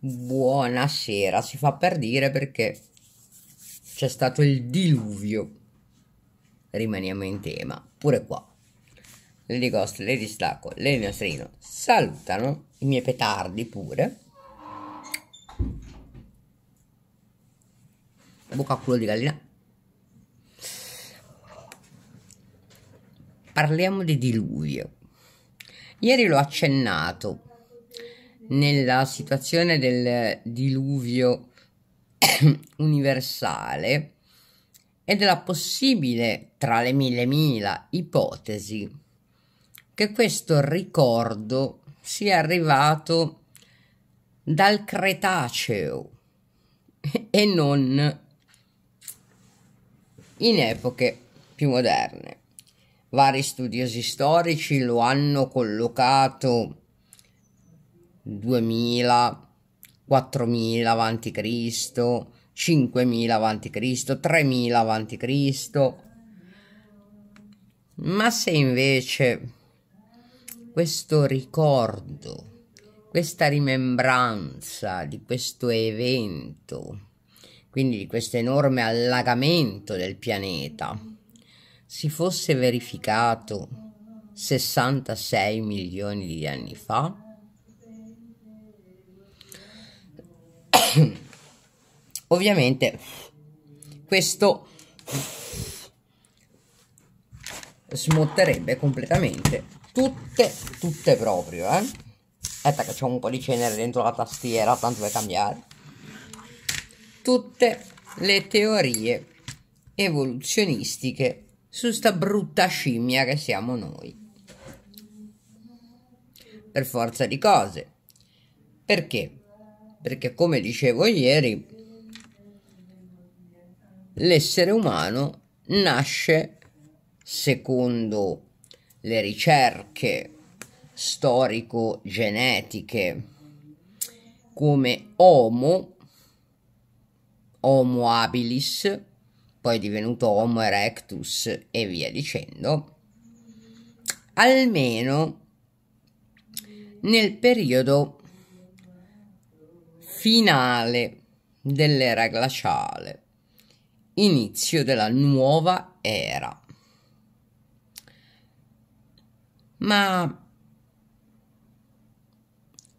buonasera, si fa per dire perché c'è stato il diluvio. Rimaniamo in tema, pure qua. Lady Ghost, Lady Stacco, Lady Nostrino salutano i miei petardi pure. Bocca a culo di gallina. Parliamo di diluvio. Ieri l'ho accennato nella situazione del diluvio universale e della possibile, tra le mille mila ipotesi, che questo ricordo sia arrivato dal Cretaceo e non in epoche più moderne. Vari studiosi storici lo hanno collocato 2000, 4000 avanti Cristo, 5000 avanti Cristo, 3000 avanti Cristo. Ma se invece questo ricordo, questa rimembranza di questo evento, quindi di questo enorme allagamento del pianeta, si fosse verificato 66 milioni di anni fa, ovviamente questo smotterebbe completamente tutte, tutte proprio, eh. Aspetta che c'è un po' di cenere dentro la tastiera, tanto per cambiare. Tutte le teorie evoluzionistiche su sta brutta scimmia che siamo noi. Per forza di cose. Perché? perché come dicevo ieri, l'essere umano nasce, secondo le ricerche storico-genetiche, come Homo, Homo habilis, poi divenuto Homo erectus e via dicendo, almeno nel periodo finale dell'era glaciale, inizio della nuova era. Ma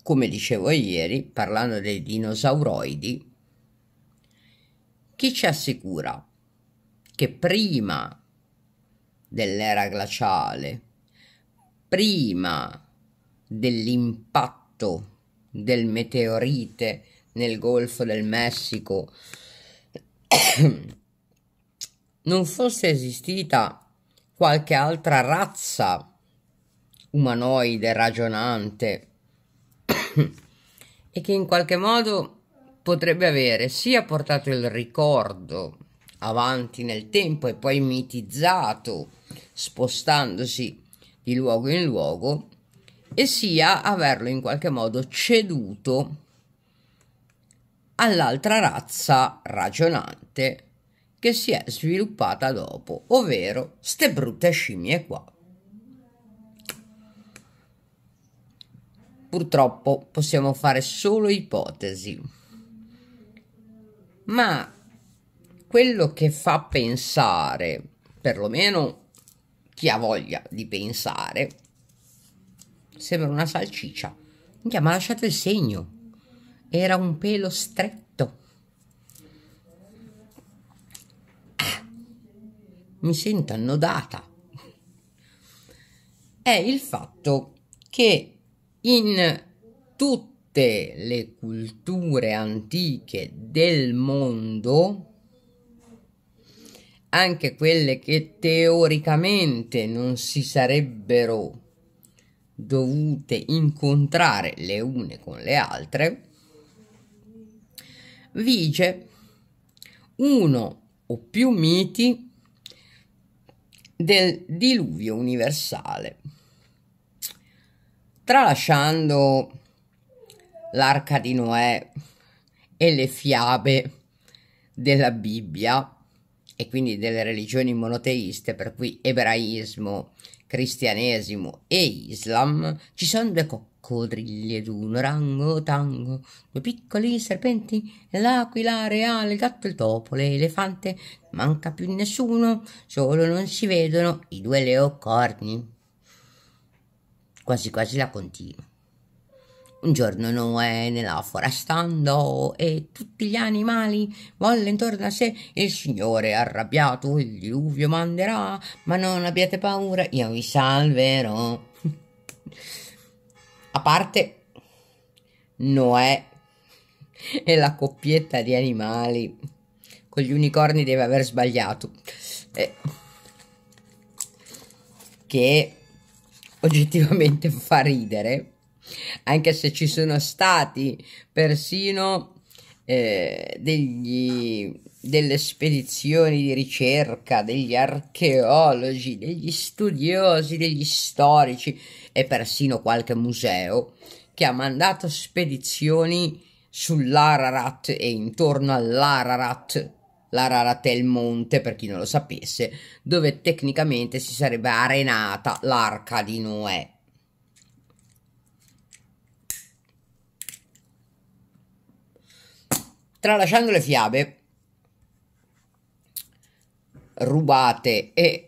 come dicevo ieri, parlando dei dinosauroidi, chi ci assicura che prima dell'era glaciale, prima dell'impatto del meteorite nel Golfo del Messico non fosse esistita qualche altra razza umanoide ragionante e che in qualche modo potrebbe avere sia portato il ricordo avanti nel tempo e poi mitizzato spostandosi di luogo in luogo e sia averlo in qualche modo ceduto all'altra razza ragionante che si è sviluppata dopo, ovvero ste brutte scimmie qua. Purtroppo possiamo fare solo ipotesi, ma quello che fa pensare, perlomeno chi ha voglia di pensare, sembra una salciccia. Minchia, ma lasciate il segno era un pelo stretto. Ah, mi sento annodata. È il fatto che in tutte le culture antiche del mondo, anche quelle che teoricamente non si sarebbero dovute incontrare le une con le altre, vige uno o più miti del diluvio universale. Tralasciando l'arca di Noè e le fiabe della Bibbia e quindi delle religioni monoteiste, per cui ebraismo, cristianesimo e islam, ci sono due, co- quadriglie ed un rango tango, due piccoli serpenti, l'aquila reale, il gatto, il topo, l'elefante, manca più nessuno, solo non si vedono i due leocorni. Quasi quasi la continua. Un giorno Noè nella foresta andò e tutti gli animali volle intorno a sé. Il Signore arrabbiato il diluvio manderà, ma non abbiate paura, io vi salverò parte Noè e la coppietta di animali. Con gli unicorni deve aver sbagliato. Eh, che oggettivamente fa ridere. Anche se ci sono stati persino eh, degli, delle spedizioni di ricerca, degli archeologi, degli studiosi, degli storici e persino qualche museo che ha mandato spedizioni sull'Ararat e intorno all'Ararat. L'Ararat è il monte, per chi non lo sapesse, dove tecnicamente si sarebbe arenata l'arca di Noè. Tralasciando le fiabe rubate e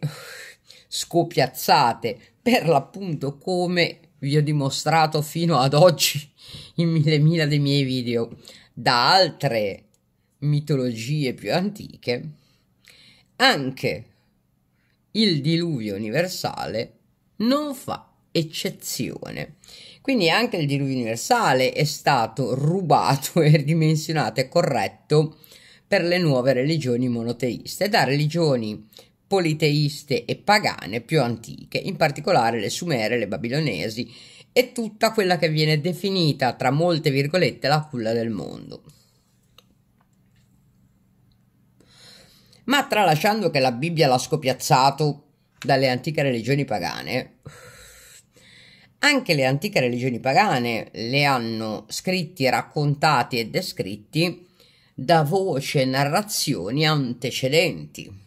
scopiazzate per l'appunto come vi ho dimostrato fino ad oggi in mille mila dei miei video da altre mitologie più antiche anche il diluvio universale non fa eccezione quindi anche il diluvio universale è stato rubato e ridimensionato e corretto per le nuove religioni monoteiste, da religioni politeiste e pagane più antiche, in particolare le sumere, le babilonesi e tutta quella che viene definita tra molte virgolette la culla del mondo. Ma tralasciando che la Bibbia l'ha scopiazzato dalle antiche religioni pagane, anche le antiche religioni pagane le hanno scritti, raccontati e descritti da voce e narrazioni antecedenti.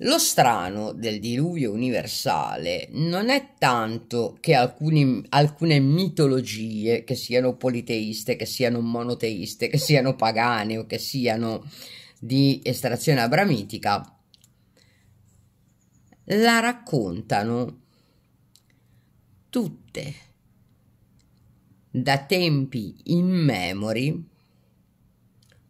Lo strano del diluvio universale non è tanto che alcuni, alcune mitologie, che siano politeiste, che siano monoteiste, che siano pagane o che siano di estrazione abramitica, la raccontano tutte da tempi immemori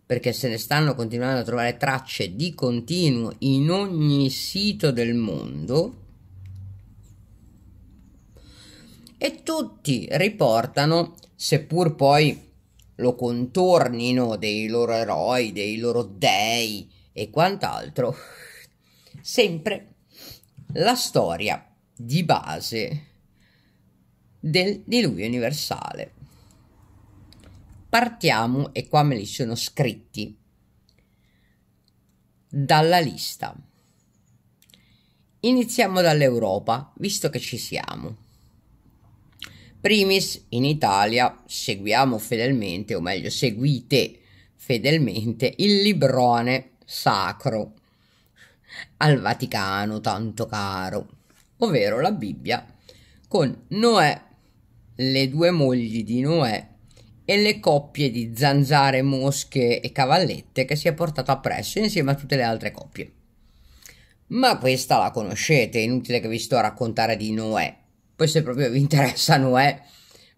perché se ne stanno continuando a trovare tracce di continuo in ogni sito del mondo e tutti riportano, seppur poi lo contornino dei loro eroi, dei loro dei e quant'altro, sempre la storia di base del diluvio universale. Partiamo, e qua me li sono scritti, dalla lista. Iniziamo dall'Europa, visto che ci siamo. Primis, in Italia seguiamo fedelmente, o meglio seguite fedelmente, il librone sacro al Vaticano tanto caro, ovvero la Bibbia, con Noè, le due mogli di Noè e le coppie di zanzare, mosche e cavallette che si è portato appresso insieme a tutte le altre coppie. Ma questa la conoscete, è inutile che vi sto a raccontare di Noè. Poi se proprio vi interessa Noè,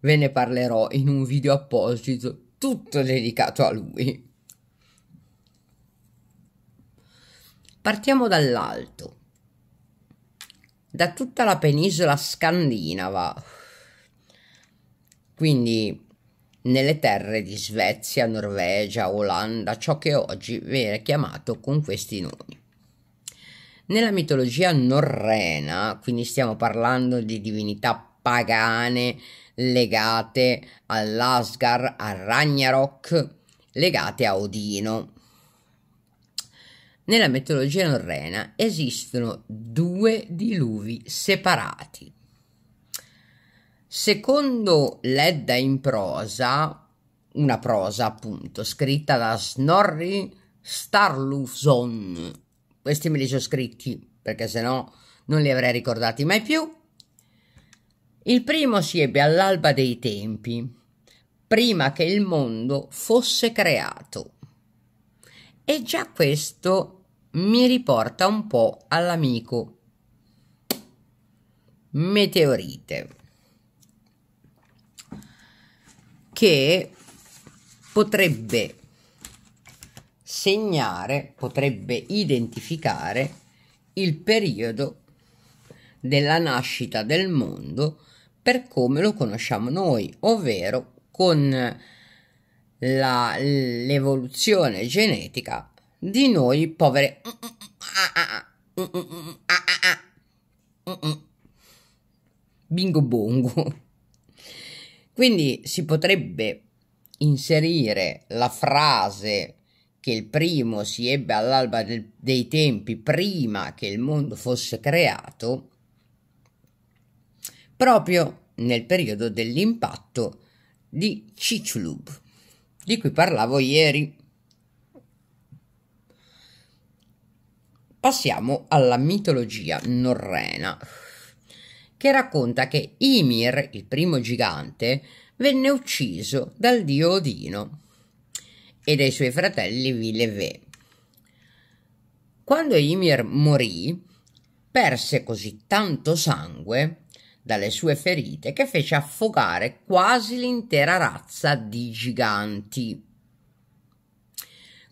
ve ne parlerò in un video apposito tutto dedicato a lui. Partiamo dall'alto, da tutta la penisola scandinava, quindi nelle terre di Svezia, Norvegia, Olanda, ciò che oggi viene chiamato con questi nomi. Nella mitologia norrena, quindi stiamo parlando di divinità pagane legate all'Asgar, a Ragnarok, legate a Odino, nella mitologia norrena esistono due diluvi separati. Secondo l'Edda in prosa, una prosa appunto scritta da Snorri Starluson, questi me li sono scritti perché sennò non li avrei ricordati mai più. Il primo si ebbe all'alba dei tempi, prima che il mondo fosse creato. E già questo mi riporta un po' all'amico meteorite che potrebbe segnare, potrebbe identificare il periodo della nascita del mondo per come lo conosciamo noi, ovvero con la, l'evoluzione genetica di noi povere bingo bongo. Quindi si potrebbe inserire la frase che il primo si ebbe all'alba del, dei tempi prima che il mondo fosse creato proprio nel periodo dell'impatto di Ciclub, di cui parlavo ieri. Passiamo alla mitologia norrena, che racconta che Ymir, il primo gigante, venne ucciso dal dio Odino e dai suoi fratelli Vileve. Quando Ymir morì, perse così tanto sangue dalle sue ferite che fece affogare quasi l'intera razza di giganti,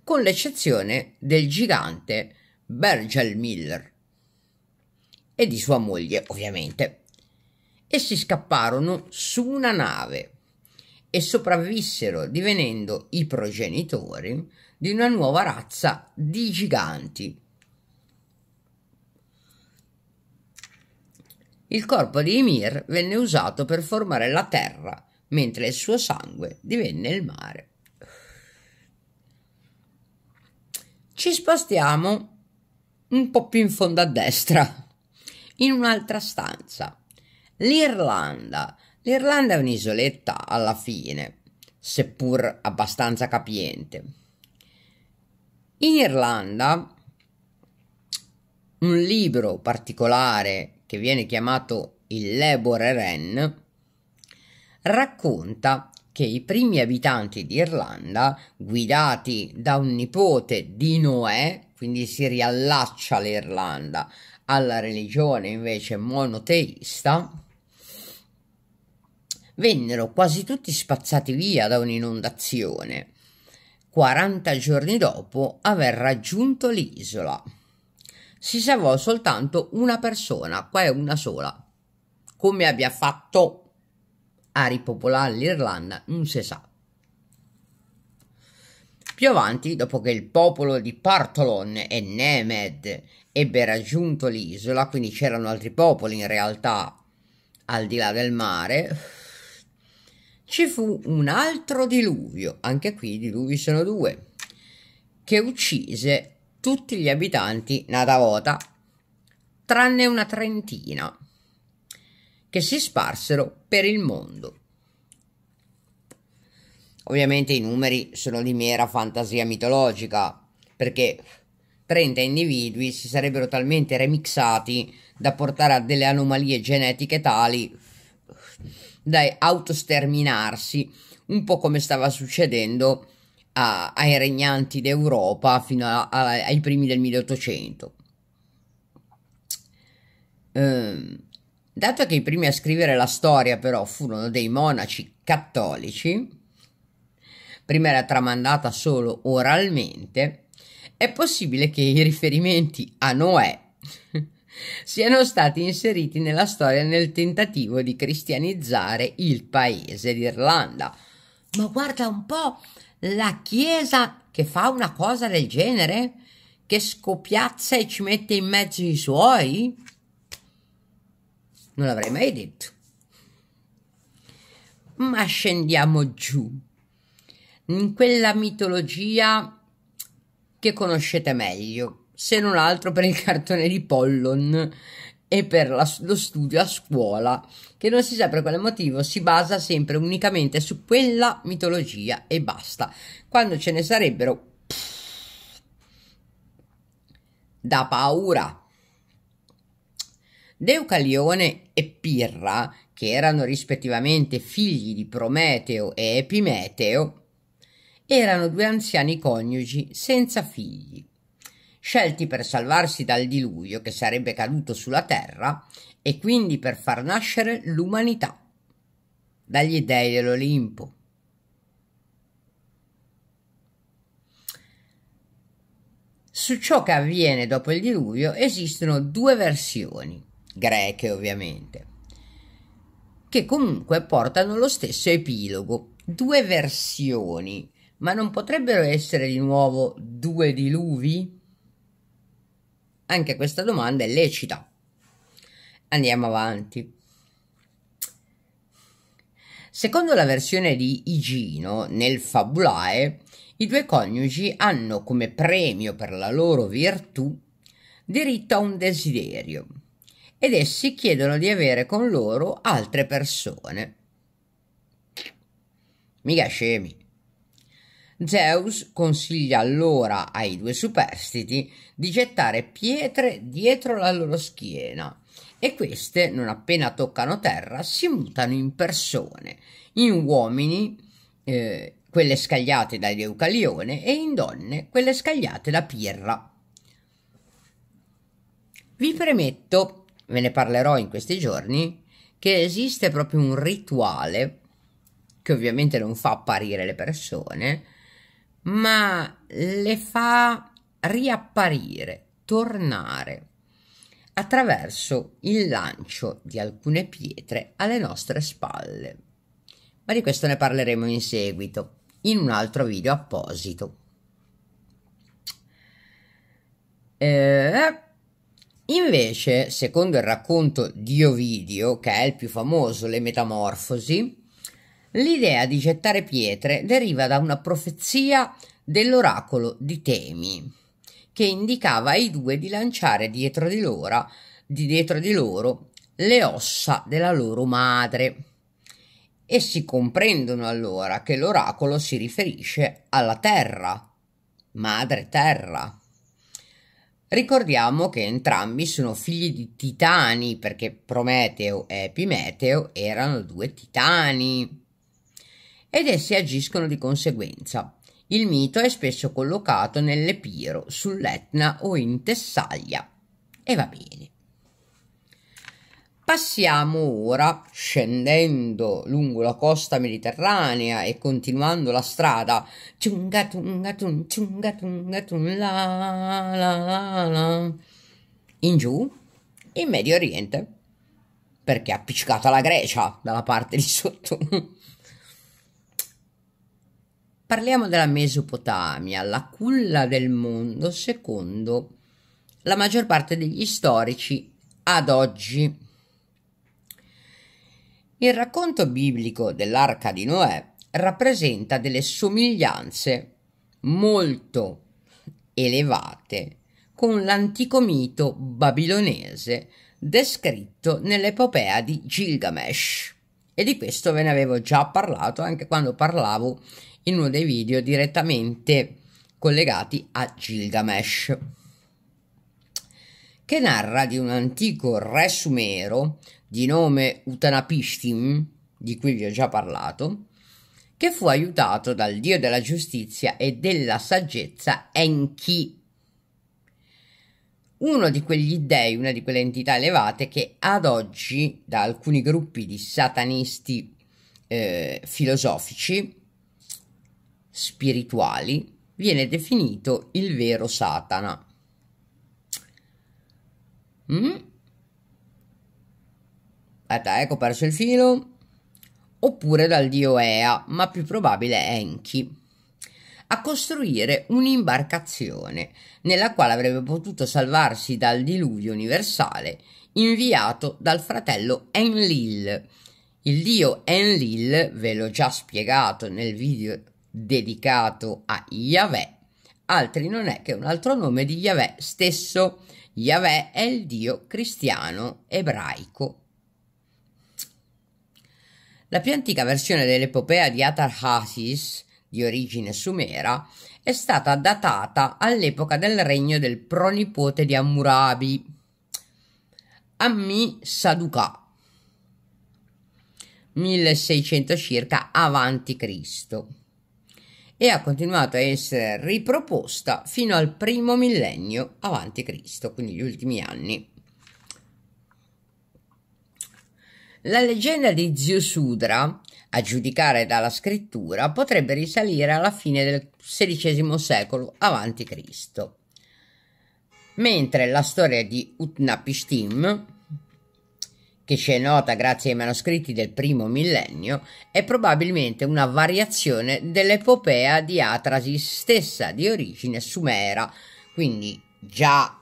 con l'eccezione del gigante Virgil Miller, e di sua moglie, ovviamente. Essi scapparono su una nave e sopravvissero divenendo i progenitori di una nuova razza di giganti. Il corpo di Ymir venne usato per formare la terra, mentre il suo sangue divenne il mare. Ci spostiamo un po' più in fondo a destra, in un'altra stanza. L'Irlanda. L'Irlanda è un'isoletta alla fine, seppur abbastanza capiente. In Irlanda, un libro particolare che viene chiamato Il Lebore Ren racconta che i primi abitanti d'Irlanda, guidati da un nipote di Noè, quindi si riallaccia l'Irlanda alla religione invece monoteista, vennero quasi tutti spazzati via da un'inondazione, 40 giorni dopo aver raggiunto l'isola. Si salvò soltanto una persona, qua è una sola. Come abbia fatto a ripopolare l'Irlanda non si sa. Più avanti, dopo che il popolo di Partolon e Nemed ebbe raggiunto l'isola, quindi c'erano altri popoli in realtà al di là del mare, ci fu un altro diluvio, anche qui i diluvi sono due, che uccise tutti gli abitanti Nadavota, tranne una trentina, che si sparsero per il mondo. Ovviamente i numeri sono di mera fantasia mitologica, perché 30 individui si sarebbero talmente remixati da portare a delle anomalie genetiche tali da autosterminarsi, un po' come stava succedendo a, ai regnanti d'Europa fino a, a, ai primi del 1800. Ehm, dato che i primi a scrivere la storia però furono dei monaci cattolici, prima era tramandata solo oralmente, è possibile che i riferimenti a Noè siano stati inseriti nella storia nel tentativo di cristianizzare il paese d'Irlanda. Ma guarda un po' la Chiesa che fa una cosa del genere, che scopiazza e ci mette in mezzo i suoi? Non l'avrei mai detto. Ma scendiamo giù in quella mitologia che conoscete meglio, se non altro per il cartone di Pollon e per la, lo studio a scuola, che non si sa per quale motivo si basa sempre unicamente su quella mitologia e basta, quando ce ne sarebbero da paura. Deucalione e Pirra, che erano rispettivamente figli di Prometeo e Epimeteo, erano due anziani coniugi senza figli. Scelti per salvarsi dal diluvio che sarebbe caduto sulla terra e quindi per far nascere l'umanità dagli dei dell'Olimpo. Su ciò che avviene dopo il diluvio esistono due versioni, greche ovviamente, che comunque portano lo stesso epilogo, due versioni ma non potrebbero essere di nuovo due diluvi? Anche questa domanda è lecita. Andiamo avanti. Secondo la versione di Igino, nel Fabulae, i due coniugi hanno come premio per la loro virtù diritto a un desiderio ed essi chiedono di avere con loro altre persone. Mica scemi. Zeus consiglia allora ai due superstiti di gettare pietre dietro la loro schiena e queste, non appena toccano terra, si mutano in persone, in uomini eh, quelle scagliate da Deucalione e in donne quelle scagliate da Pirra. Vi premetto, ve ne parlerò in questi giorni, che esiste proprio un rituale, che ovviamente non fa apparire le persone, ma le fa riapparire, tornare attraverso il lancio di alcune pietre alle nostre spalle. Ma di questo ne parleremo in seguito, in un altro video apposito. Eh, invece, secondo il racconto di Ovidio, che è il più famoso, Le Metamorfosi, L'idea di gettare pietre deriva da una profezia dell'oracolo di Temi, che indicava ai due di lanciare dietro di, loro, di dietro di loro le ossa della loro madre. Essi comprendono allora che l'oracolo si riferisce alla terra, madre terra. Ricordiamo che entrambi sono figli di titani perché Prometeo e Epimeteo erano due titani ed essi agiscono di conseguenza. Il mito è spesso collocato nell'Epiro, sull'Etna o in Tessaglia. E va bene. Passiamo ora, scendendo lungo la costa mediterranea e continuando la strada, in giù, in Medio Oriente, perché è appiccicata la Grecia dalla parte di sotto. Parliamo della Mesopotamia, la culla del mondo secondo la maggior parte degli storici ad oggi. Il racconto biblico dell'arca di Noè rappresenta delle somiglianze molto elevate con l'antico mito babilonese descritto nell'epopea di Gilgamesh. E di questo ve ne avevo già parlato anche quando parlavo in uno dei video direttamente collegati a Gilgamesh, che narra di un antico re sumero di nome Utanapishtim, di cui vi ho già parlato, che fu aiutato dal dio della giustizia e della saggezza Enki, uno di quegli dei, una di quelle entità elevate che ad oggi da alcuni gruppi di satanisti eh, filosofici spirituali, viene definito il vero Satana. Mm? Aspetta, ecco, perso il filo. Oppure dal dio Ea, ma più probabile Enki. A costruire un'imbarcazione nella quale avrebbe potuto salvarsi dal diluvio universale inviato dal fratello Enlil. Il dio Enlil, ve l'ho già spiegato nel video dedicato a Yahweh, altri non è che un altro nome di Yahweh stesso. Yahweh è il Dio cristiano ebraico. La più antica versione dell'epopea di Atarhasis, di origine sumera, è stata datata all'epoca del regno del pronipote di Hammurabi, Ammi Saduca, 1600 circa avanti Cristo e ha continuato a essere riproposta fino al primo millennio avanti Cristo, quindi gli ultimi anni. La leggenda di Ziosudra, a giudicare dalla scrittura, potrebbe risalire alla fine del XVI secolo avanti Cristo, mentre la storia di Utnapishtim che ci è nota grazie ai manoscritti del primo millennio, è probabilmente una variazione dell'epopea di Atrasi stessa di origine sumera, quindi già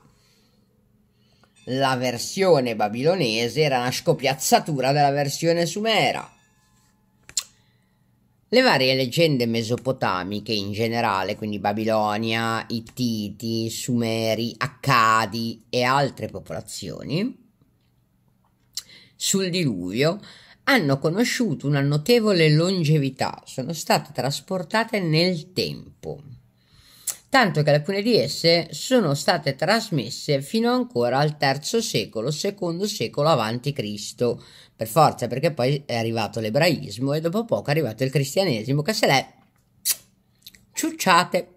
la versione babilonese era una scopiazzatura della versione sumera. Le varie leggende mesopotamiche in generale, quindi Babilonia, Ittiti, Sumeri, Accadi e altre popolazioni, sul diluvio hanno conosciuto una notevole longevità, sono state trasportate nel tempo, tanto che alcune di esse sono state trasmesse fino ancora al III secolo, secondo secolo avanti Cristo, per forza perché poi è arrivato l'ebraismo e dopo poco è arrivato il cristianesimo che se l'è ciucciate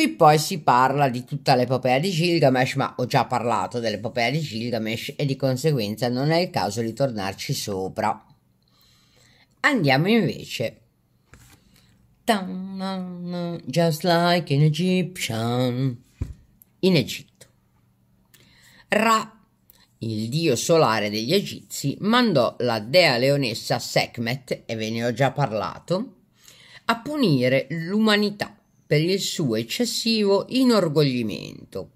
Qui poi si parla di tutta l'epopea di Gilgamesh, ma ho già parlato dell'epopea di Gilgamesh e di conseguenza non è il caso di tornarci sopra. Andiamo invece. Just like an Egyptian. In Egitto. Ra, il dio solare degli egizi, mandò la dea leonessa Sekhmet, e ve ne ho già parlato, a punire l'umanità per il suo eccessivo inorgoglimento.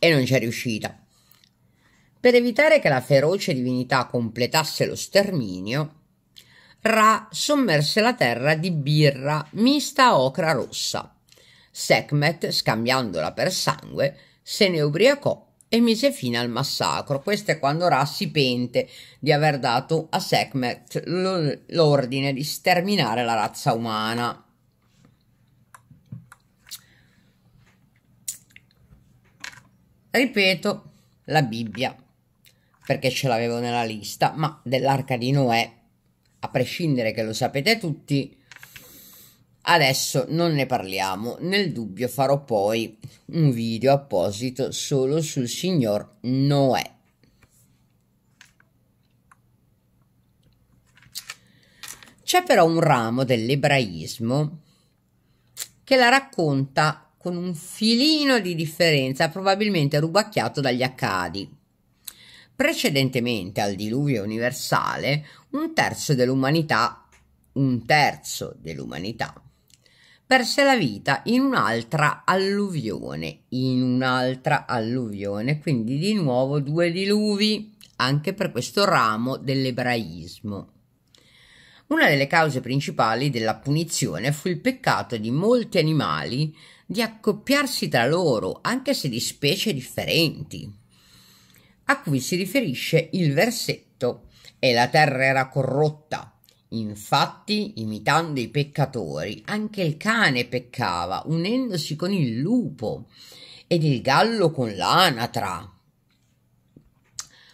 E non c'è riuscita. Per evitare che la feroce divinità completasse lo sterminio, Ra sommerse la terra di birra mista a ocra rossa. Sekhmet, scambiandola per sangue, se ne ubriacò e mise fine al massacro. Questo è quando Ra si pente di aver dato a Sekhmet l'ordine di sterminare la razza umana. ripeto, la Bibbia, perché ce l'avevo nella lista, ma dell'arca di Noè, a prescindere che lo sapete tutti, adesso non ne parliamo. Nel dubbio farò poi un video apposito solo sul signor Noè. C'è però un ramo dell'ebraismo che la racconta con un filino di differenza probabilmente rubacchiato dagli Accadi. Precedentemente al diluvio universale, un terzo dell'umanità, un terzo dell'umanità, perse la vita in un'altra alluvione, in un'altra alluvione, quindi di nuovo due diluvi, anche per questo ramo dell'ebraismo. Una delle cause principali della punizione fu il peccato di molti animali di accoppiarsi tra loro, anche se di specie differenti. A cui si riferisce il versetto E la terra era corrotta. Infatti, imitando i peccatori, anche il cane peccava, unendosi con il lupo ed il gallo con l'anatra.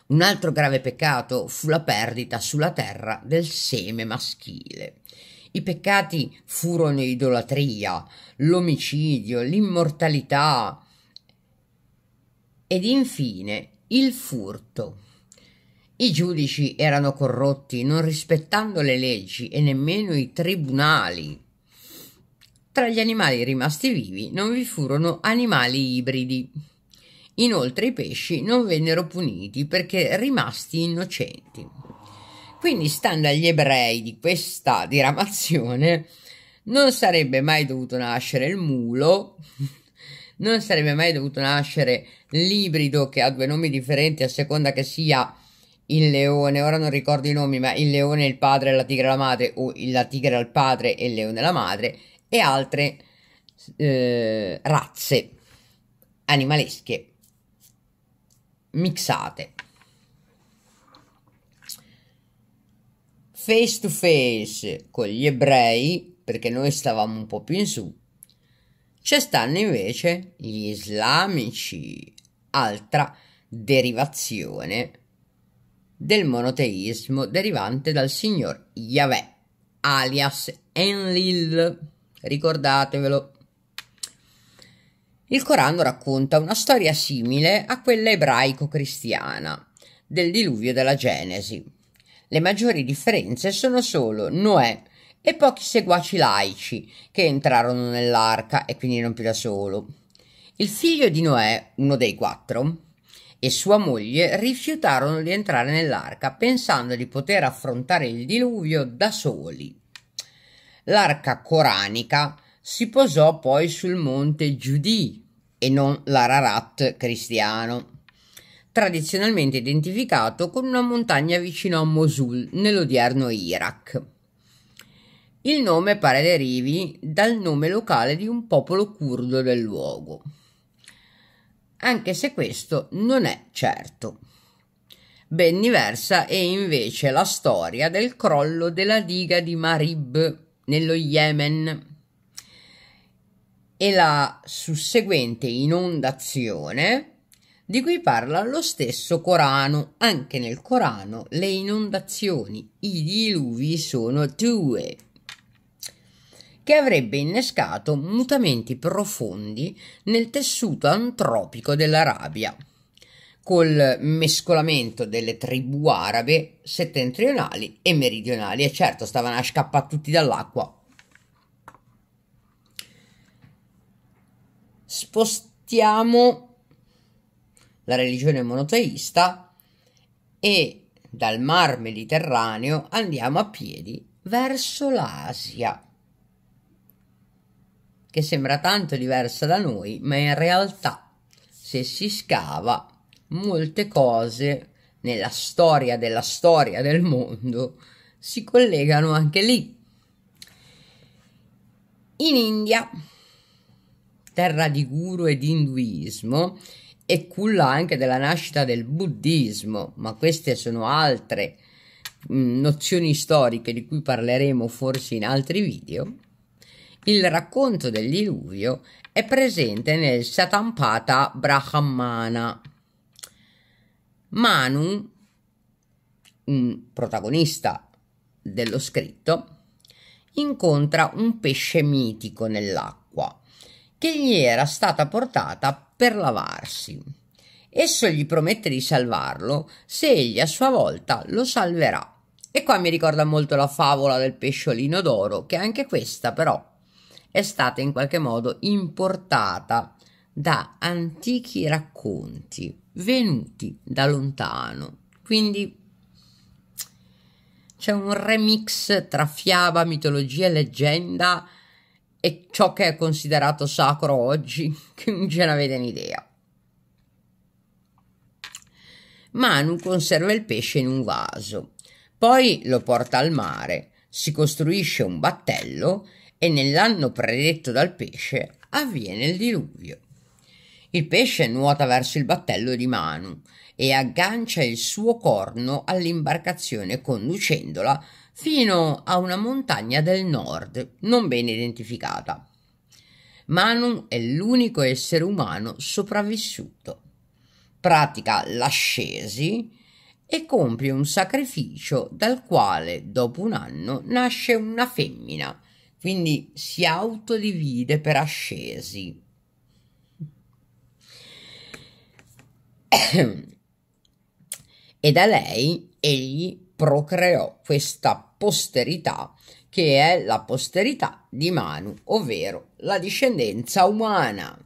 Un altro grave peccato fu la perdita sulla terra del seme maschile. I peccati furono idolatria, l'omicidio, l'immortalità ed infine il furto. I giudici erano corrotti, non rispettando le leggi e nemmeno i tribunali. Tra gli animali rimasti vivi non vi furono animali ibridi. Inoltre i pesci non vennero puniti perché rimasti innocenti. Quindi, stando agli ebrei di questa diramazione, non sarebbe mai dovuto nascere il mulo, non sarebbe mai dovuto nascere l'ibrido che ha due nomi differenti a seconda che sia il leone, ora non ricordo i nomi, ma il leone è il padre e la tigre la madre, o la tigre al padre e il leone la madre, e altre eh, razze animalesche mixate. face to face con gli ebrei, perché noi stavamo un po' più in su, ci stanno invece gli islamici, altra derivazione del monoteismo derivante dal signor Yahweh, alias Enlil, ricordatevelo. Il Corano racconta una storia simile a quella ebraico-cristiana del diluvio della Genesi, le maggiori differenze sono solo Noè e pochi seguaci laici che entrarono nell'arca e quindi non più da solo. Il figlio di Noè, uno dei quattro, e sua moglie rifiutarono di entrare nell'arca pensando di poter affrontare il diluvio da soli. L'arca coranica si posò poi sul monte Giudì e non l'Ararat cristiano tradizionalmente identificato con una montagna vicino a Mosul, nell'odierno Iraq. Il nome pare derivi dal nome locale di un popolo curdo del luogo, anche se questo non è certo. Ben diversa è invece la storia del crollo della diga di Marib nello Yemen e la susseguente inondazione di cui parla lo stesso Corano. Anche nel Corano le inondazioni, i diluvi sono due, che avrebbe innescato mutamenti profondi nel tessuto antropico dell'Arabia, col mescolamento delle tribù arabe settentrionali e meridionali, e certo stavano a scappare tutti dall'acqua. Spostiamo la religione monoteista, e dal Mar Mediterraneo andiamo a piedi verso l'Asia, che sembra tanto diversa da noi, ma in realtà, se si scava, molte cose nella storia della storia del mondo si collegano anche lì. In India, terra di guru e di induismo, e culla anche della nascita del buddismo, ma queste sono altre mh, mm, nozioni storiche di cui parleremo forse in altri video. Il racconto del diluvio è presente nel Satampata Brahmana. Manu, un protagonista dello scritto, incontra un pesce mitico nell'acqua che gli era stata portata per lavarsi. Esso gli promette di salvarlo se egli a sua volta lo salverà. E qua mi ricorda molto la favola del pesciolino d'oro, che anche questa però è stata in qualche modo importata da antichi racconti venuti da lontano. Quindi c'è un remix tra fiaba, mitologia e leggenda e ciò che è considerato sacro oggi, che non ce n'avete un'idea. Manu conserva il pesce in un vaso, poi lo porta al mare, si costruisce un battello e nell'anno predetto dal pesce avviene il diluvio. Il pesce nuota verso il battello di Manu e aggancia il suo corno all'imbarcazione conducendola fino a una montagna del nord non ben identificata. Manu è l'unico essere umano sopravvissuto. Pratica l'ascesi e compie un sacrificio dal quale dopo un anno nasce una femmina, quindi si autodivide per ascesi. e da lei egli procreò questa posterità che è la posterità di Manu, ovvero la discendenza umana.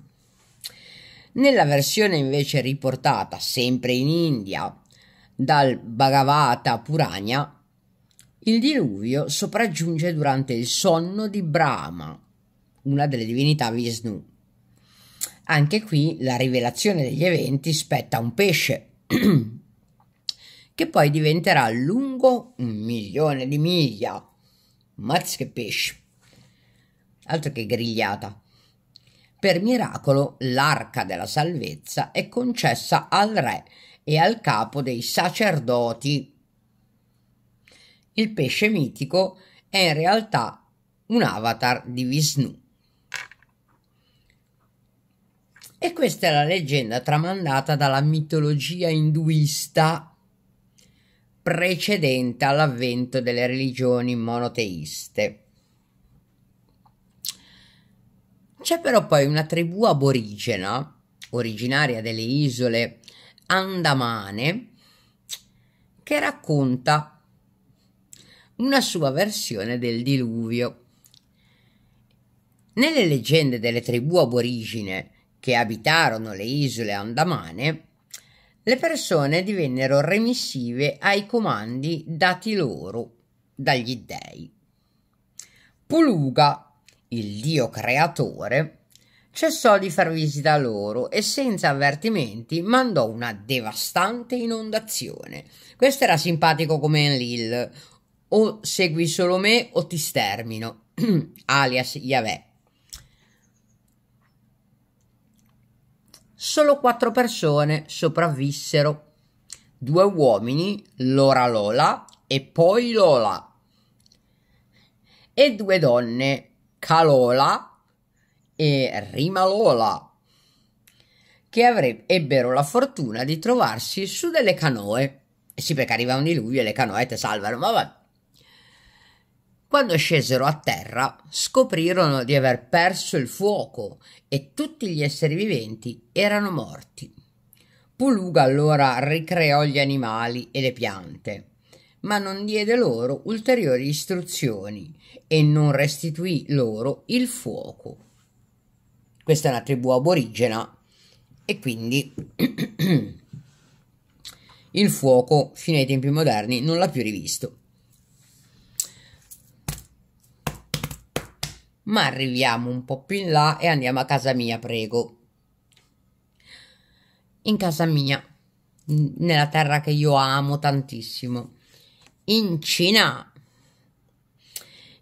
Nella versione invece riportata sempre in India dal Bhagavata Purana, il diluvio sopraggiunge durante il sonno di Brahma, una delle divinità Vishnu. Anche qui la rivelazione degli eventi spetta a un pesce, che poi diventerà lungo un milione di miglia. Mazz che pesce! Altro che grigliata. Per miracolo l'arca della salvezza è concessa al re e al capo dei sacerdoti. Il pesce mitico è in realtà un avatar di Vishnu. E questa è la leggenda tramandata dalla mitologia induista precedente all'avvento delle religioni monoteiste. C'è però poi una tribù aborigena, originaria delle isole Andamane, che racconta una sua versione del diluvio. Nelle leggende delle tribù aborigene che abitarono le isole Andamane le persone divennero remissive ai comandi dati loro dagli dèi. Puluga, il dio creatore, cessò di far visita a loro e senza avvertimenti mandò una devastante inondazione. Questo era simpatico come Enlil. O segui solo me o ti stermino, alias Yahweh. solo quattro persone sopravvissero. Due uomini, Lora Lola e poi Lola, e due donne, Calola e Rimalola, che avre- ebbero la fortuna di trovarsi su delle canoe. E sì, perché arriva un diluvio e le canoe te salvano, ma vabbè. Quando scesero a terra scoprirono di aver perso il fuoco e tutti gli esseri viventi erano morti. Puluga allora ricreò gli animali e le piante, ma non diede loro ulteriori istruzioni e non restituì loro il fuoco. Questa è una tribù aborigena e quindi il fuoco fino ai tempi moderni non l'ha più rivisto. ma arriviamo un po' più in là e andiamo a casa mia, prego. In casa mia, nella terra che io amo tantissimo, in Cina.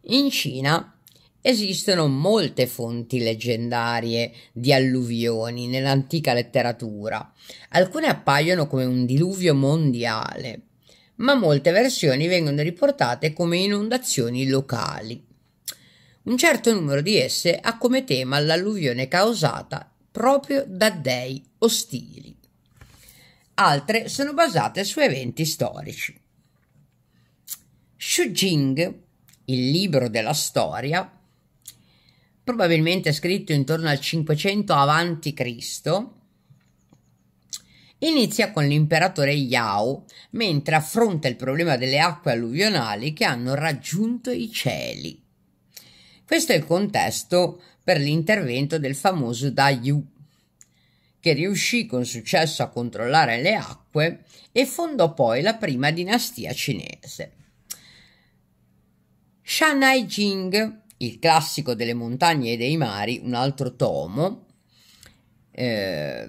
In Cina esistono molte fonti leggendarie di alluvioni nell'antica letteratura. Alcune appaiono come un diluvio mondiale, ma molte versioni vengono riportate come inondazioni locali. Un certo numero di esse ha come tema l'alluvione causata proprio da dei ostili. Altre sono basate su eventi storici. Shu Jing, il libro della storia, probabilmente scritto intorno al 500 a.C., inizia con l'imperatore Yao, mentre affronta il problema delle acque alluvionali che hanno raggiunto i cieli. Questo è il contesto per l'intervento del famoso Da Yu, che riuscì con successo a controllare le acque e fondò poi la prima dinastia cinese. Shanai Jing, il classico delle montagne e dei mari, un altro tomo, eh,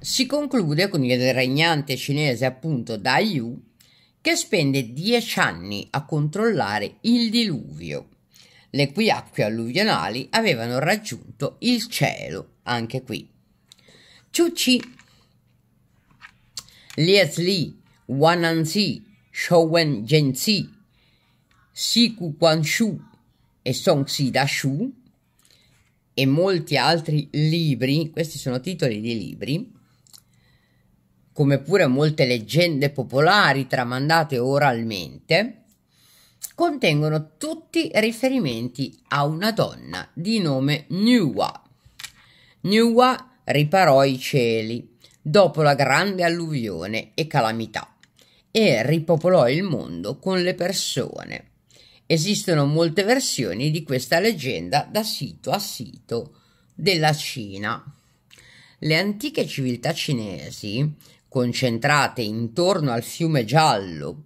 si conclude con il regnante cinese appunto Dai Yu che spende dieci anni a controllare il diluvio le cui acque alluvionali avevano raggiunto il cielo, anche qui. Ciucci, Liesli, Wananzi, Showen Genzi, Siku Guanshu e Song Songsi Shu e molti altri libri, questi sono titoli di libri, come pure molte leggende popolari tramandate oralmente, contengono tutti riferimenti a una donna di nome Nuwa. Nuwa riparò i cieli dopo la grande alluvione e calamità e ripopolò il mondo con le persone. Esistono molte versioni di questa leggenda da sito a sito della Cina. Le antiche civiltà cinesi, concentrate intorno al fiume giallo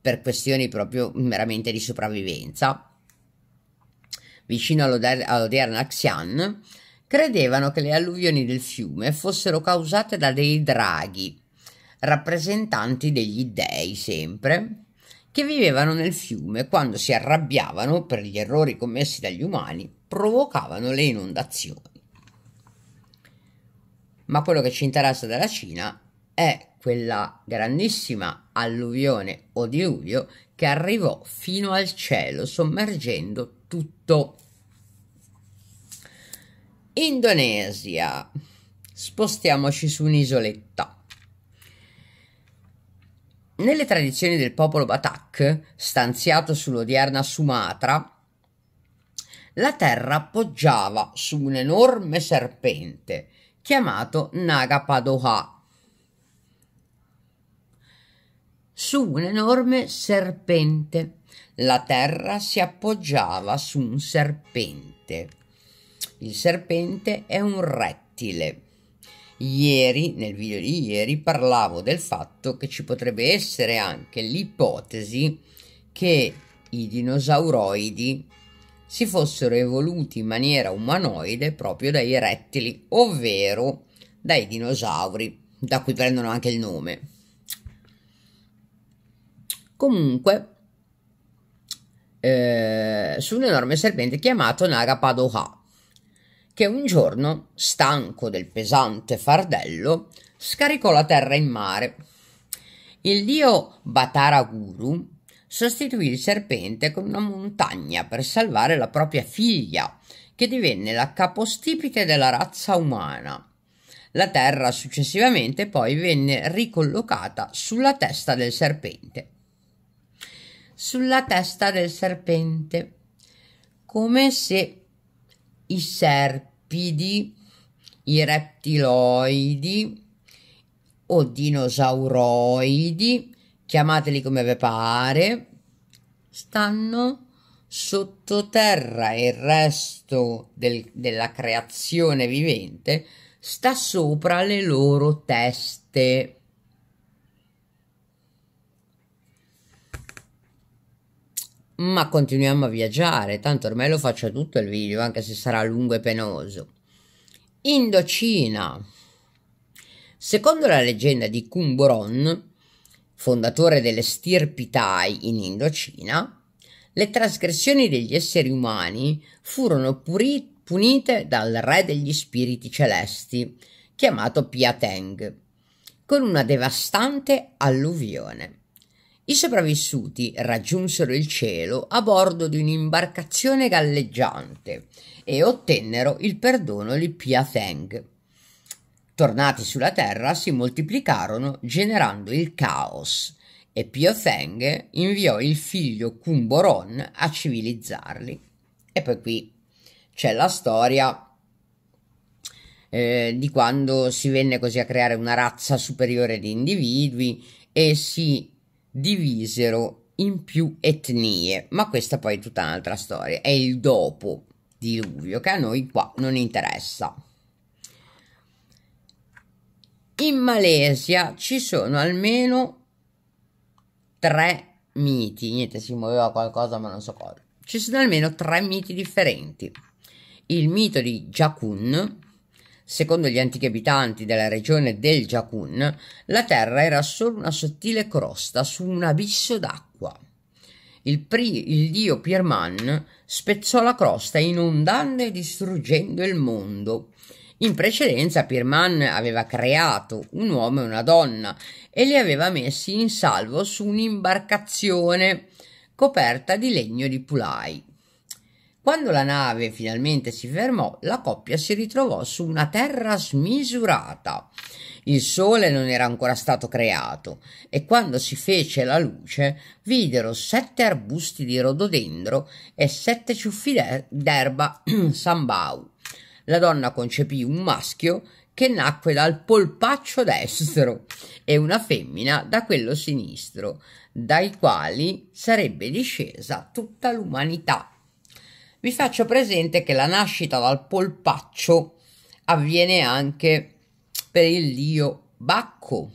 per questioni proprio meramente di sopravvivenza, vicino all'oder- all'odierna Xi'an, credevano che le alluvioni del fiume fossero causate da dei draghi, rappresentanti degli dei sempre, che vivevano nel fiume quando si arrabbiavano per gli errori commessi dagli umani, provocavano le inondazioni. Ma quello che ci interessa della Cina è quella grandissima alluvione o diluvio che arrivò fino al cielo sommergendo tutto. Indonesia. Spostiamoci su un'isoletta. Nelle tradizioni del popolo Batak, stanziato sull'odierna Sumatra, la terra poggiava su un enorme serpente chiamato Naga Padoha, su un enorme serpente. La terra si appoggiava su un serpente. Il serpente è un rettile. Ieri, nel video di ieri, parlavo del fatto che ci potrebbe essere anche l'ipotesi che i dinosauroidi si fossero evoluti in maniera umanoide proprio dai rettili, ovvero dai dinosauri, da cui prendono anche il nome. Comunque, eh, su un enorme serpente chiamato Nagapadoha, che un giorno, stanco del pesante fardello, scaricò la terra in mare. Il dio Bataraguru sostituì il serpente con una montagna per salvare la propria figlia, che divenne la capostipite della razza umana. La terra successivamente poi venne ricollocata sulla testa del serpente sulla testa del serpente, come se i serpidi, i rettiloidi o dinosauroidi, chiamateli come vi pare, stanno sottoterra e il resto del, della creazione vivente sta sopra le loro teste. ma continuiamo a viaggiare, tanto ormai lo faccio tutto il video, anche se sarà lungo e penoso. Indocina. Secondo la leggenda di Kumboron, fondatore delle stirpi Thai in Indocina, le trasgressioni degli esseri umani furono puri, punite dal re degli spiriti celesti, chiamato Piateng, con una devastante alluvione. I sopravvissuti raggiunsero il cielo a bordo di un'imbarcazione galleggiante e ottennero il perdono di Pia Feng. Tornati sulla terra si moltiplicarono generando il caos e Pia Feng inviò il figlio Kumboron a civilizzarli. E poi qui c'è la storia eh, di quando si venne così a creare una razza superiore di individui e si divisero in più etnie, ma questa poi è tutta un'altra storia, è il dopo diluvio che a noi qua non interessa. In Malesia ci sono almeno tre miti, niente si muoveva qualcosa ma non so cosa, ci sono almeno tre miti differenti. Il mito di Jakun, Secondo gli antichi abitanti della regione del Giacun, la terra era solo una sottile crosta su un abisso d'acqua. Il, il, dio Pierman spezzò la crosta inondando e distruggendo il mondo. In precedenza Pierman aveva creato un uomo e una donna e li aveva messi in salvo su un'imbarcazione coperta di legno di pulai. Quando la nave finalmente si fermò, la coppia si ritrovò su una terra smisurata. Il sole non era ancora stato creato e quando si fece la luce videro sette arbusti di rododendro e sette ciuffi d'erba sambau. La donna concepì un maschio che nacque dal polpaccio destro e una femmina da quello sinistro, dai quali sarebbe discesa tutta l'umanità vi faccio presente che la nascita dal polpaccio avviene anche per il dio Bacco.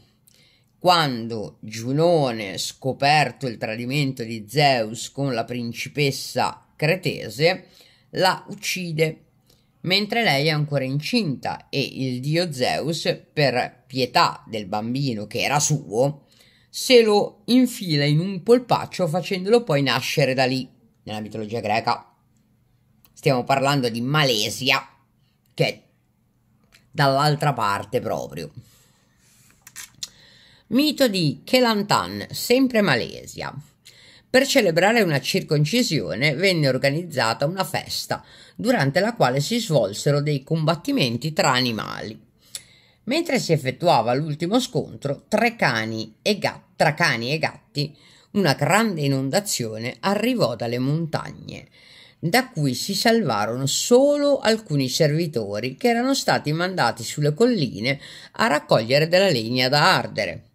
Quando Giunone, scoperto il tradimento di Zeus con la principessa cretese, la uccide mentre lei è ancora incinta e il dio Zeus, per pietà del bambino che era suo, se lo infila in un polpaccio facendolo poi nascere da lì, nella mitologia greca stiamo parlando di Malesia, che è dall'altra parte proprio. Mito di Kelantan, sempre Malesia. Per celebrare una circoncisione venne organizzata una festa, durante la quale si svolsero dei combattimenti tra animali. Mentre si effettuava l'ultimo scontro, cani gatti, tra cani e gatti, una grande inondazione arrivò dalle montagne da cui si salvarono solo alcuni servitori che erano stati mandati sulle colline a raccogliere della legna da ardere.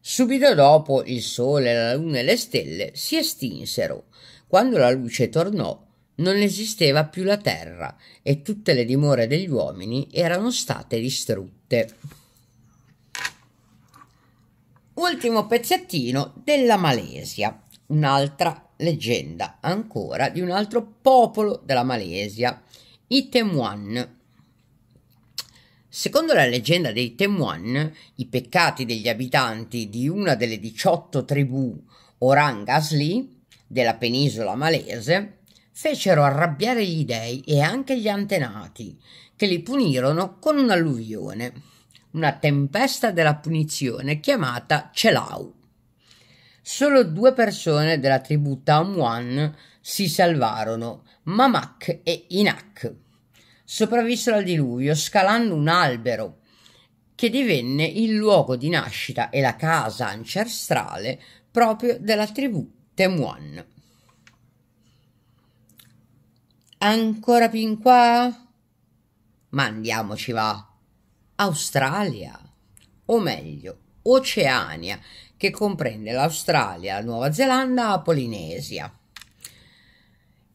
Subito dopo il sole, la luna e le stelle si estinsero. Quando la luce tornò, non esisteva più la terra e tutte le dimore degli uomini erano state distrutte. Ultimo pezzettino della Malesia, un'altra leggenda ancora di un altro popolo della Malesia, i Temuan. Secondo la leggenda dei Temuan, i peccati degli abitanti di una delle 18 tribù Orang Asli della penisola malese fecero arrabbiare gli dei e anche gli antenati, che li punirono con un'alluvione, una tempesta della punizione chiamata Celau. Solo due persone della tribù Tamuan si salvarono, Mamak e Inak. Sopravvissero al diluvio scalando un albero che divenne il luogo di nascita e la casa ancestrale proprio della tribù Temuan. Ancora fin qua? Ma andiamoci va. Australia, o meglio, Oceania, che comprende l'Australia, Nuova Zelanda e Polinesia.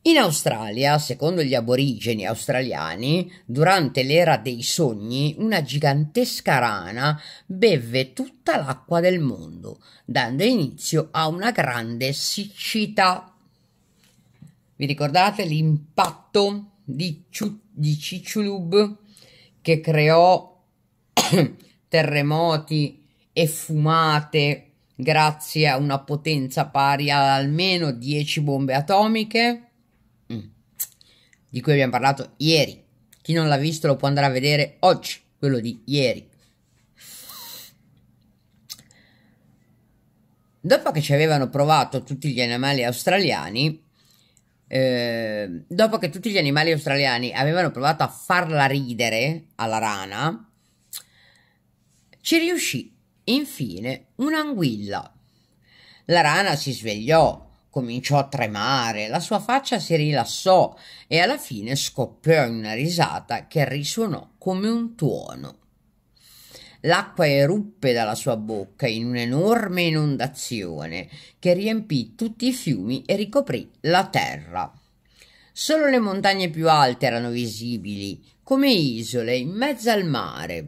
In Australia, secondo gli aborigeni australiani, durante l'era dei sogni, una gigantesca rana beve tutta l'acqua del mondo, dando inizio a una grande siccità. Vi ricordate l'impatto di, Ciu- di Cicciulub che creò terremoti e fumate grazie a una potenza pari a almeno 10 bombe atomiche, mm. di cui abbiamo parlato ieri. Chi non l'ha visto lo può andare a vedere oggi, quello di ieri. Dopo che ci avevano provato tutti gli animali australiani, eh, dopo che tutti gli animali australiani avevano provato a farla ridere alla rana, ci riuscì infine un'anguilla. La rana si svegliò, cominciò a tremare, la sua faccia si rilassò e alla fine scoppiò in una risata che risuonò come un tuono. L'acqua eruppe dalla sua bocca in un'enorme inondazione che riempì tutti i fiumi e ricoprì la terra. Solo le montagne più alte erano visibili, come isole in mezzo al mare.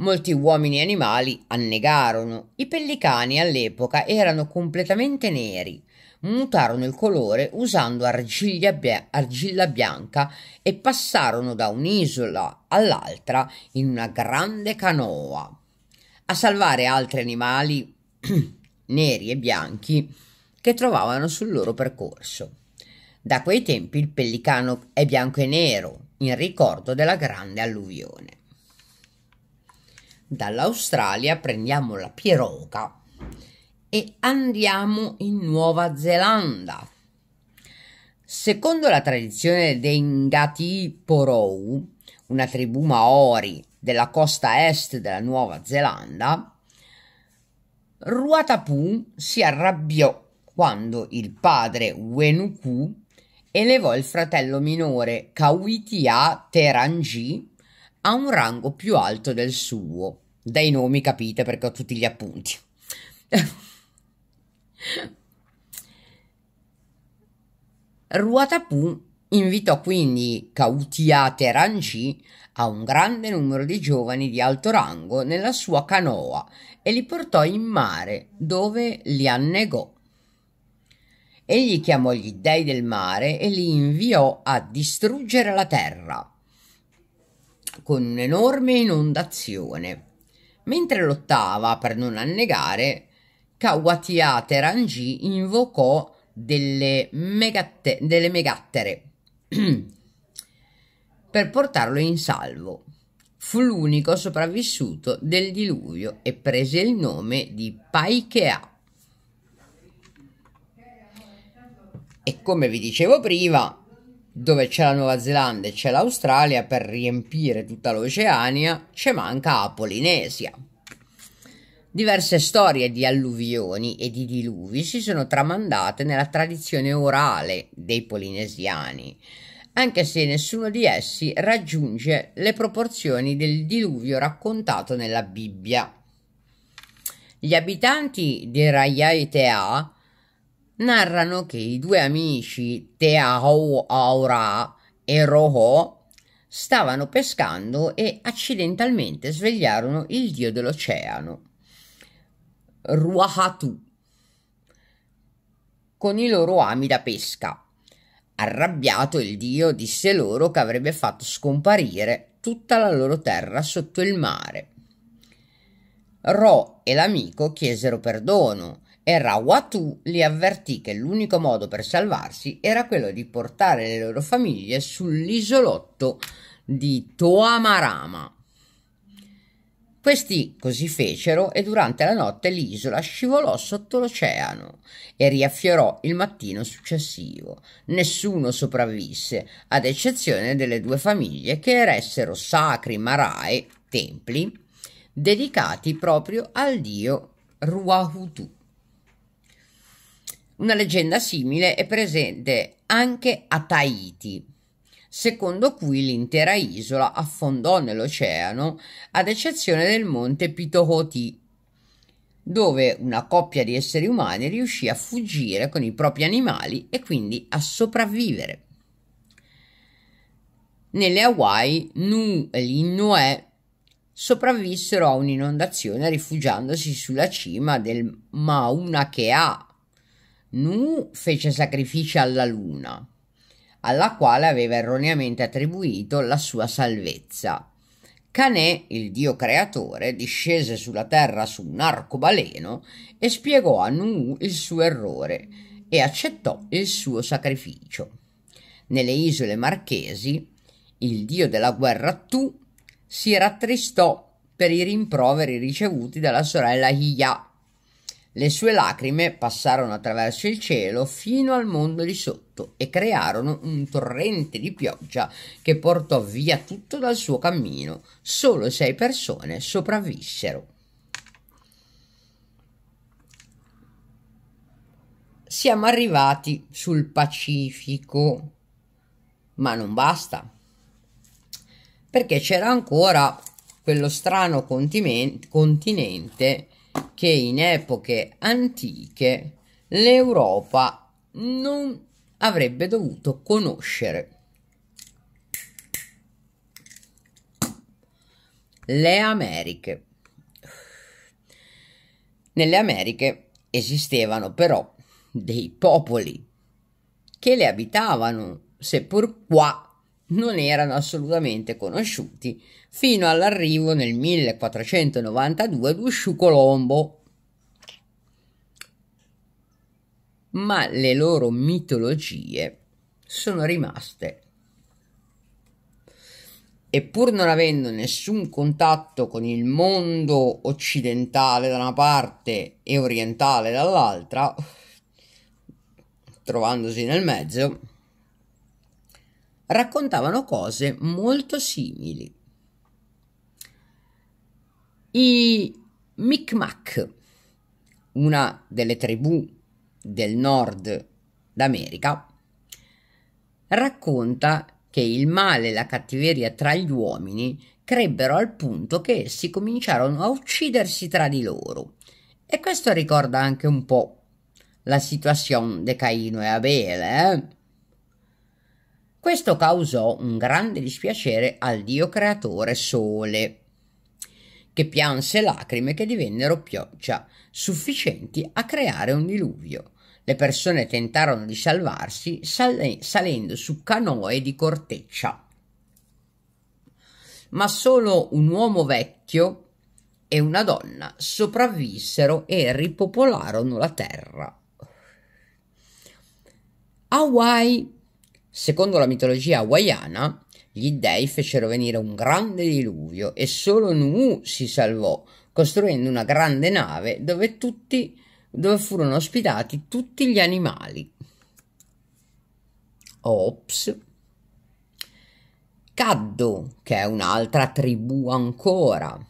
Molti uomini e animali annegarono. I pellicani all'epoca erano completamente neri. Mutarono il colore usando argiglia bia- argilla bianca e passarono da un'isola all'altra in una grande canoa. A salvare altri animali neri e bianchi che trovavano sul loro percorso. Da quei tempi il pellicano è bianco e nero, in ricordo della grande alluvione. Dall'Australia prendiamo la pieroga e andiamo in Nuova Zelanda. Secondo la tradizione dei Ngati Porou, una tribù maori della costa est della Nuova Zelanda, Ruatapu si arrabbiò quando il padre Wenuku elevò il fratello minore Kawitia Terangi ha un rango più alto del suo. Dai nomi capite perché ho tutti gli appunti. Ruatapù invitò quindi Cautiate Ranci a un grande numero di giovani di alto rango nella sua canoa e li portò in mare dove li annegò. Egli chiamò gli dei del mare e li inviò a distruggere la terra con un'enorme inondazione. Mentre lottava per non annegare, Kawatia Terangi invocò delle, megatte- delle megattere per portarlo in salvo. Fu l'unico sopravvissuto del diluvio e prese il nome di Paikea. E come vi dicevo prima, dove c'è la Nuova Zelanda e c'è l'Australia, per riempire tutta l'Oceania, ci manca la Polinesia. Diverse storie di alluvioni e di diluvi si sono tramandate nella tradizione orale dei polinesiani, anche se nessuno di essi raggiunge le proporzioni del diluvio raccontato nella Bibbia. Gli abitanti di Raiatea, narrano che i due amici Teao Aura e Roho stavano pescando e accidentalmente svegliarono il dio dell'oceano, Ruahatu, con i loro ami da pesca. Arrabbiato il dio disse loro che avrebbe fatto scomparire tutta la loro terra sotto il mare. Ro e l'amico chiesero perdono, e Rawatu li avvertì che l'unico modo per salvarsi era quello di portare le loro famiglie sull'isolotto di Toamarama. Questi così fecero e durante la notte l'isola scivolò sotto l'oceano e riaffiorò il mattino successivo. Nessuno sopravvisse, ad eccezione delle due famiglie che eressero sacri marae, templi, dedicati proprio al dio Ruahutu. Una leggenda simile è presente anche a Tahiti, secondo cui l'intera isola affondò nell'oceano ad eccezione del monte Pitohoti, dove una coppia di esseri umani riuscì a fuggire con i propri animali e quindi a sopravvivere. Nelle Hawaii, Nu e l'Innoe sopravvissero a un'inondazione rifugiandosi sulla cima del Mauna Kea Nu fece sacrifici alla luna, alla quale aveva erroneamente attribuito la sua salvezza. Canè, il dio creatore, discese sulla terra su un arcobaleno e spiegò a Nu il suo errore e accettò il suo sacrificio. Nelle isole marchesi, il dio della guerra Tu si rattristò per i rimproveri ricevuti dalla sorella Hiya le sue lacrime passarono attraverso il cielo fino al mondo di sotto e crearono un torrente di pioggia che portò via tutto dal suo cammino. Solo sei persone sopravvissero. Siamo arrivati sul Pacifico, ma non basta, perché c'era ancora quello strano continente che in epoche antiche l'Europa non avrebbe dovuto conoscere. Le Americhe. Nelle Americhe esistevano però dei popoli che le abitavano, seppur qua non erano assolutamente conosciuti, fino all'arrivo nel 1492 di Usciù Colombo. Ma le loro mitologie sono rimaste. E pur non avendo nessun contatto con il mondo occidentale da una parte e orientale dall'altra, trovandosi nel mezzo, raccontavano cose molto simili. I Micmac, una delle tribù del nord d'America, racconta che il male e la cattiveria tra gli uomini crebbero al punto che essi cominciarono a uccidersi tra di loro. E questo ricorda anche un po' la situazione di Caino e Abele, eh? Questo causò un grande dispiacere al dio creatore Sole, che pianse lacrime che divennero pioggia, sufficienti a creare un diluvio. Le persone tentarono di salvarsi sal salendo su canoe di corteccia. Ma solo un uomo vecchio e una donna sopravvissero e ripopolarono la terra. Hawaii Secondo la mitologia hawaiana, gli dei fecero venire un grande diluvio e solo Nu'u si salvò, costruendo una grande nave dove, tutti, dove furono ospitati tutti gli animali. Ops. Caddo, che è un'altra tribù ancora.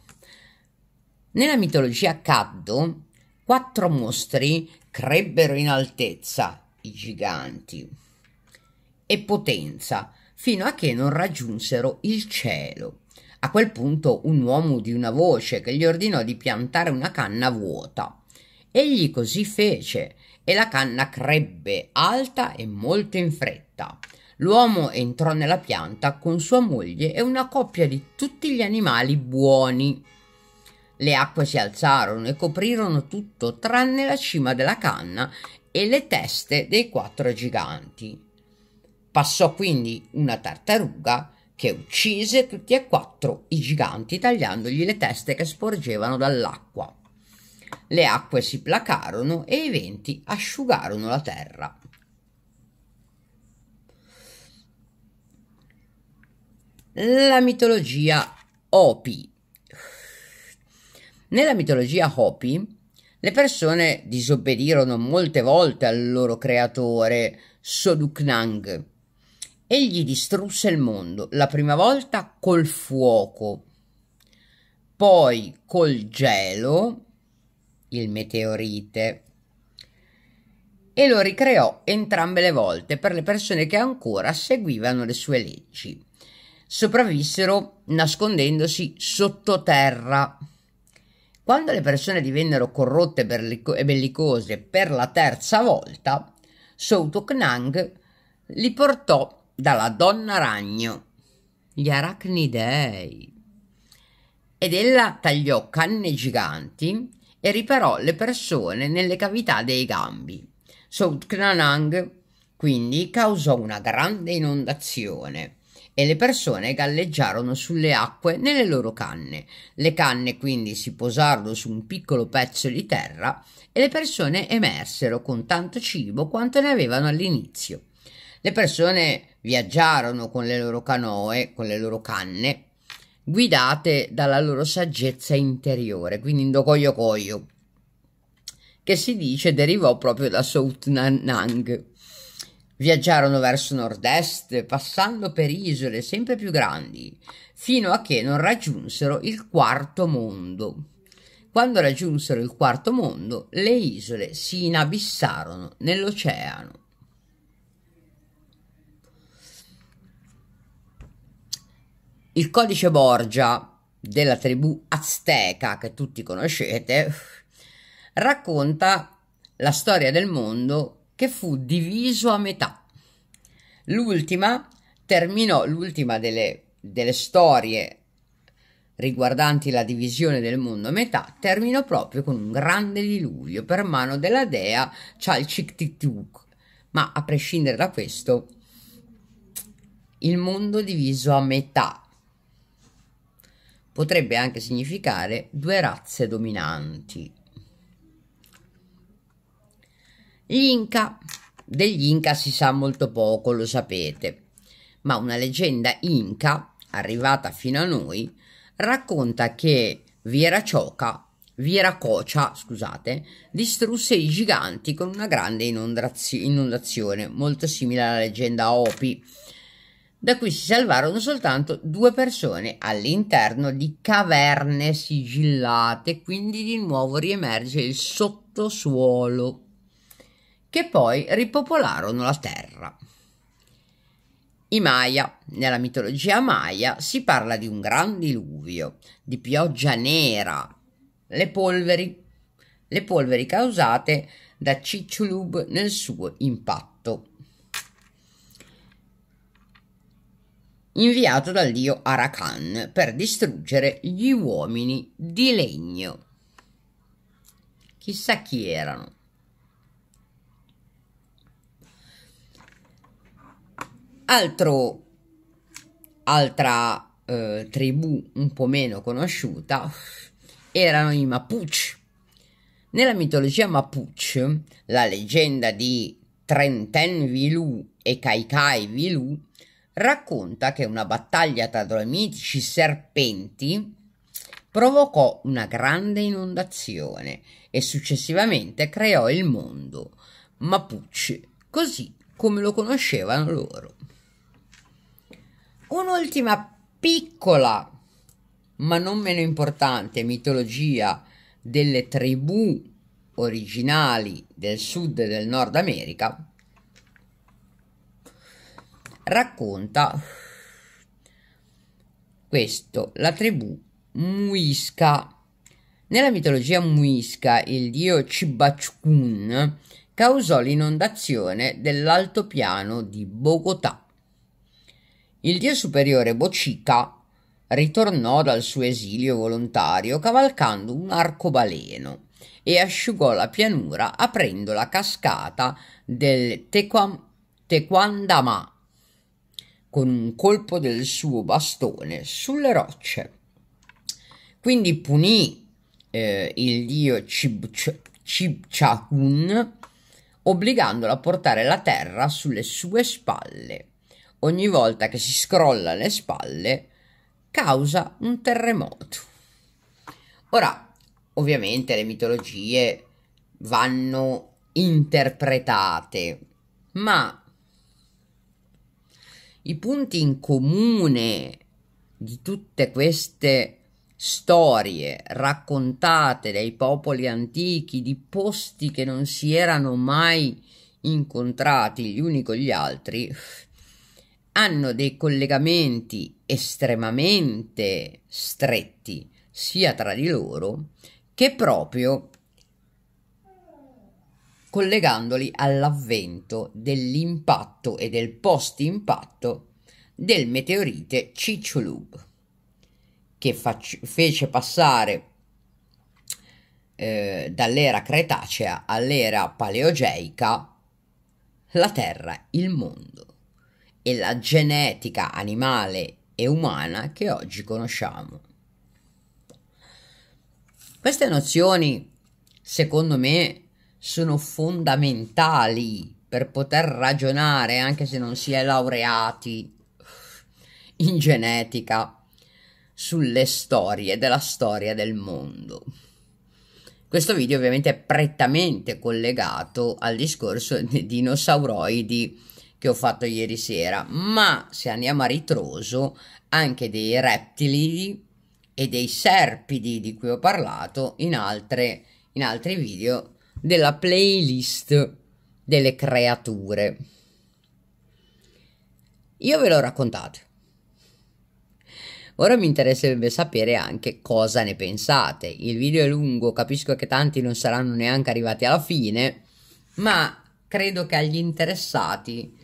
Nella mitologia Caddo, quattro mostri crebbero in altezza i giganti e potenza, fino a che non raggiunsero il cielo. A quel punto un uomo di una voce che gli ordinò di piantare una canna vuota. Egli così fece, e la canna crebbe alta e molto in fretta. L'uomo entrò nella pianta con sua moglie e una coppia di tutti gli animali buoni. Le acque si alzarono e coprirono tutto tranne la cima della canna e le teste dei quattro giganti. Passò quindi una tartaruga che uccise tutti e quattro i giganti tagliandogli le teste che sporgevano dall'acqua. Le acque si placarono e i venti asciugarono la terra. La mitologia Hopi. Nella mitologia Hopi le persone disobbedirono molte volte al loro creatore Soduknang, Egli distrusse il mondo, la prima volta col fuoco, poi col gelo, il meteorite, e lo ricreò entrambe le volte per le persone che ancora seguivano le sue leggi. Sopravvissero nascondendosi sottoterra. Quando le persone divennero corrotte e bellicose per la terza volta, Soutuk Nang li portò dalla donna ragno, gli arachnidei. Ed ella tagliò canne giganti e riparò le persone nelle cavità dei gambi. Soutnanang quindi causò una grande inondazione e le persone galleggiarono sulle acque nelle loro canne. Le canne quindi si posarono su un piccolo pezzo di terra e le persone emersero con tanto cibo quanto ne avevano all'inizio. Le persone viaggiarono con le loro canoe, con le loro canne, guidate dalla loro saggezza interiore, quindi Indokoyo Koyo, che si dice derivò proprio da Soutnanang. Viaggiarono verso nord-est, passando per isole sempre più grandi, fino a che non raggiunsero il quarto mondo. Quando raggiunsero il quarto mondo, le isole si inabissarono nell'oceano. Il codice Borgia della tribù azteca che tutti conoscete racconta la storia del mondo che fu diviso a metà. L'ultima terminò, l'ultima delle, delle storie riguardanti la divisione del mondo a metà, terminò proprio con un grande diluvio per mano della dea Chalchictituk. Ma a prescindere da questo, il mondo diviso a metà potrebbe anche significare due razze dominanti. Gli Inca. Degli Inca si sa molto poco, lo sapete, ma una leggenda Inca, arrivata fino a noi, racconta che Vieracioca, Vieracocia, scusate, distrusse i giganti con una grande inondazione, molto simile alla leggenda Opi, da cui si salvarono soltanto due persone all'interno di caverne sigillate, quindi di nuovo riemerge il sottosuolo, che poi ripopolarono la terra. I Maya. Nella mitologia Maya si parla di un gran diluvio, di pioggia nera, le polveri, le polveri causate da Cicciulub nel suo impatto. inviato dal dio Arakan per distruggere gli uomini di legno. Chissà chi erano. Altro, altra eh, tribù un po' meno conosciuta erano i Mapuche. Nella mitologia Mapuche, la leggenda di Trenten Vilù e Kaikai Vilù racconta che una battaglia tra dolomitici serpenti provocò una grande inondazione e successivamente creò il mondo Mapuche, così come lo conoscevano loro. Un'ultima piccola, ma non meno importante, mitologia delle tribù originali del sud e del nord America racconta questo, la tribù Muisca. Nella mitologia muisca, il dio Cibachkun causò l'inondazione dell'altopiano di Bogotà. Il dio superiore Bocica ritornò dal suo esilio volontario cavalcando un arcobaleno e asciugò la pianura aprendo la cascata del Tequan- Tequandamà con un colpo del suo bastone sulle rocce. Quindi punì eh, il dio Cibchakun obbligandolo a portare la terra sulle sue spalle. Ogni volta che si scrolla le spalle causa un terremoto. Ora, ovviamente le mitologie vanno interpretate, ma i punti in comune di tutte queste storie raccontate dai popoli antichi di posti che non si erano mai incontrati gli uni con gli altri hanno dei collegamenti estremamente stretti sia tra di loro che proprio collegandoli all'avvento dell'impatto e del post-impatto del meteorite Cicciulub, che fac- fece passare eh, dall'era cretacea all'era paleogeica la Terra, il mondo e la genetica animale e umana che oggi conosciamo. Queste nozioni, secondo me, sono fondamentali per poter ragionare anche se non si è laureati in genetica sulle storie della storia del mondo. Questo video ovviamente è prettamente collegato al discorso dei dinosauroidi che ho fatto ieri sera, ma se andiamo a ritroso anche dei rettili e dei serpidi di cui ho parlato in, altre, in altri video della playlist delle creature. Io ve l'ho raccontato. Ora mi interesserebbe sapere anche cosa ne pensate. Il video è lungo, capisco che tanti non saranno neanche arrivati alla fine, ma credo che agli interessati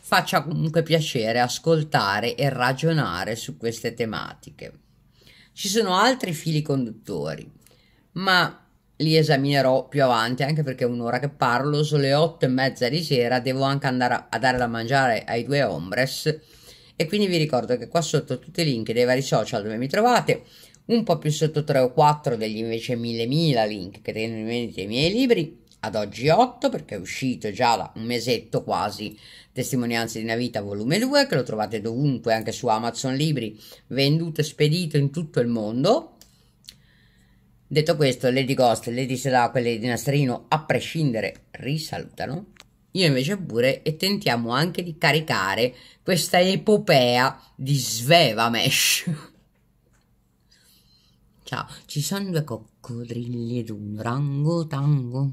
faccia comunque piacere ascoltare e ragionare su queste tematiche. Ci sono altri fili conduttori, ma li esaminerò più avanti anche perché un'ora che parlo sono le otto e mezza di sera devo anche andare a, dare da mangiare ai due ombres e quindi vi ricordo che qua sotto tutti i link dei vari social dove mi trovate un po' più sotto 3 o 4 degli invece 1000-1000 link che tengono in vendita i miei libri ad oggi 8 perché è uscito già da un mesetto quasi Testimonianze di una vita volume 2 che lo trovate dovunque anche su Amazon Libri venduto e spedito in tutto il mondo Detto questo, Lady Ghost, Lady Selacqua e Lady Nastrino, a prescindere, risalutano. Io invece pure e tentiamo anche di caricare questa epopea di Sveva Mesh. Ciao, ci sono due coccodrilli ed un rango tango.